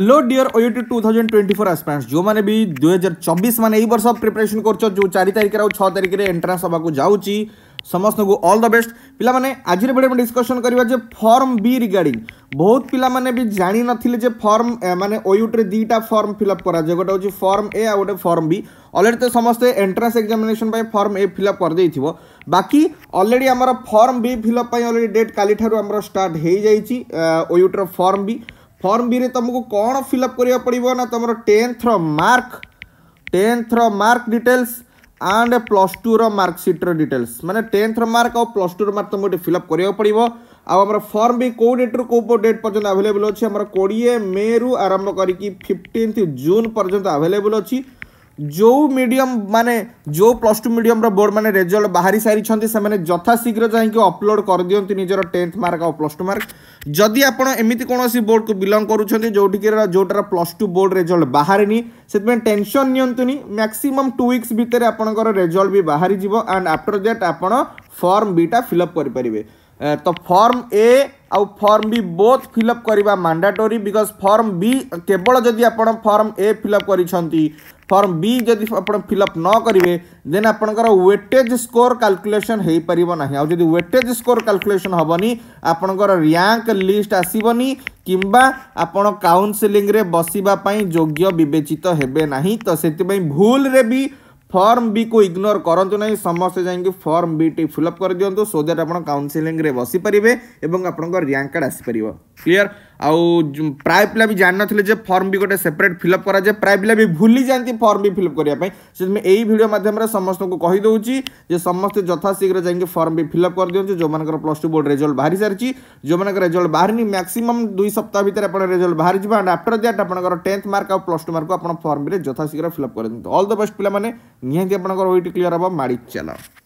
hello dear ওইটি two thousand twenty four আসপান্স যে বি দুই হাজার চবিশ মানে এই বর্ষ প্রিপারেসন করছ যে চারি তারিখে আউ ছ তারিখে এন্ট্রান্স হওয়া যাচ্ছি সমস্ত অল দ বেস্ট পিলামানে আজির ভিডিও ডিসকসন করা যে ফর্ম বি রিগার্ডিং ବହୁତ ପିଲାମାନେ ବି ଜାଣିନଥିଲେ ଯେ ଫର୍ମ ମାନେ ଓୟୁଟିରେ ଦୁଇଟା ଫର୍ମ ଫିଲ୍ଅପ୍ କରାଯାଏ ଗୋଟେ ହେଉଛି ଫର୍ମ ଏ ଆଉ ଗୋଟେ ଫର୍ମ ବି ଅଲରେଡ଼ି ତ ସମସ୍ତେ ଏଣ୍ଟ୍ରାନ୍ସ ଏକ୍ଜାମିନେସନ୍ ପାଇଁ ଫର୍ମ ଏ ଫିଲ୍ଅପ୍ କରିଦେଇଥିବ ବାକି ଅଲରେଡ଼ି ଆମର ଫର୍ମ ବି ଫିଲ୍ଅପ୍ ପାଇଁ ଅଲରେଡ଼ି ଡେଟ୍ କାଲିଠାରୁ ଆମର ଷ୍ଟାର୍ଟ ହେଇଯାଇଛି ଓୟୁଟିର ଫର୍ମ ବି फर्म भी तुमको कौन फिलअप करा पड़ो ना तुम टेन्थर मार्क टेन्थर मार्क डिटेल्स आंड प्लस टूर मार्कसीट्र डिटेल्स मैंने टेन्थर मार्क आ प्लस टूर मार्क तुमको फिलअप करा पड़ो आम फर्म भी कौ डेट रू कौ डेट पर्यटन आभेलेबुल अच्छी कोड़े मे रु आरंभ कर करिकिफ्टन्थ जून पर्यटन आभेलेबुल अच्छी ଯେଉଁ ମିଡ଼ିୟମ୍ ମାନେ ଯେଉଁ ପ୍ଲସ୍ ଟୁ ମିଡ଼ିୟମ୍ର ବୋର୍ଡ଼ ମାନେ ରେଜଲ୍ଟ ବାହାରି ସାରିଛନ୍ତି ସେମାନେ ଯଥାଶୀଘ୍ର ଯାଇକି ଅପଲୋଡ଼ କରିଦିଅନ୍ତି ନିଜର ଟେନ୍ଥ ମାର୍କ ଆଉ ପ୍ଲସ୍ ଟୁ ମାର୍କ ଯଦି ଆପଣ ଏମିତି କୌଣସି ବୋର୍ଡ଼କୁ ବିଲଙ୍ଗ କରୁଛନ୍ତି ଯେଉଁଠିକି ଯେଉଁଟାର ପ୍ଲସ୍ ଟୁ ବୋର୍ଡ଼ ରେଜଲ୍ଟ ବାହାରିନି ସେଥିପାଇଁ ଟେନସନ୍ ନିଅନ୍ତୁନି ମ୍ୟାକ୍ସିମମ୍ ଟୁ ୱିକ୍ସ ଭିତରେ ଆପଣଙ୍କର ରେଜଲ୍ଟ ବି ବାହାରିଯିବ ଆଣ୍ଡ ଆଫ୍ଟର ଦ୍ୟାଟ୍ ଆପଣ ଫର୍ମ ବିଟା ଫିଲ୍ଅପ୍ କରିପାରିବେ ତ ଫର୍ମ ଏ आउ फर्म भी बोथ फिलअप करवा मांडाटोरी बिकज फर्म बी केवल जदि आप फर्म ए फिलअप कर फर्म बी जदि आप फिलअप न करेंगे देन आपंकर व्वेटेज स्कोर काल्कुलेसन हो पार ना आदि व्वेटेज स्कोर काल्कुलेसन हेनी आपंकर रैंक लिस्ट आसवनी कि आपण काउनसिलिंग बसवाई योग्य बचत होबे ना तो से भूल भी फर्म बी को इग्नोर करूँ ना समस्ते जाकि फर्म बी टी फिलअप कर दिंतु सो दैट आप काउनसिलिंग बसीपारे और आपंकर रैंक कार्ड आसपार क्लीयर ଆଉ ପ୍ରାୟ ପିଲା ବି ଜାଣିନଥିଲେ ଯେ ଫର୍ମ ବି ଗୋଟେ ସେପରେଟ୍ ଫିଲ୍ଅପ୍ କରାଯାଏ ପ୍ରାୟ ପିଲା ବି ଭୁଲି ଯାଆନ୍ତି ଫର୍ମ ବି ଫିଲ୍ଅପ୍ କରିବା ପାଇଁ ସେଥିପାଇଁ ଏହି ଭିଡ଼ିଓ ମାଧ୍ୟମରେ ସମସ୍ତଙ୍କୁ କହିଦେଉଛି ଯେ ସମସ୍ତେ ଯଥାଶୀଘ୍ର ଯାଇକି ଫର୍ମ ବି ଫିଲ୍ଅପ୍ କରିଦିଅନ୍ତୁ ଯେଉଁମାନଙ୍କର ପ୍ଲସ୍ ଟୁ ବୋର୍ଡ଼ ରେଜଲ୍ଟ ବାହାରି ସାରିଛି ଯେଉଁମାନଙ୍କର ରେଜଲ୍ଟ ବାହାରିନି ମ୍ୟାକ୍ସିମମ୍ ଦୁଇ ସପ୍ତାହ ଭିତରେ ଆପଣ ରେଜଲ୍ଟ ବାହାରିଯିବ ଆଣ୍ଡ ଆଫ୍ଟର ଦ୍ୟାଟ୍ ଆପଣଙ୍କର ଟେନ୍ଥ ମାର୍କ ଆଉ ପ୍ଲସ୍ ଟୁ ମାର୍କକୁ ଆପଣ ଫର୍ମରେ ଯଥାଶୀଘ୍ର ଫିଲ୍ଅପ୍ କରିଦିଅନ୍ତୁ ଅଲ୍ ଦ ବେଷ୍ଟ ପିଲାମାନେ ନିହାତି ଆପଣଙ୍କର ୱେଟ୍ କ୍ଲିୟର୍ ହେବ ମାଡ଼ି ଚାଲ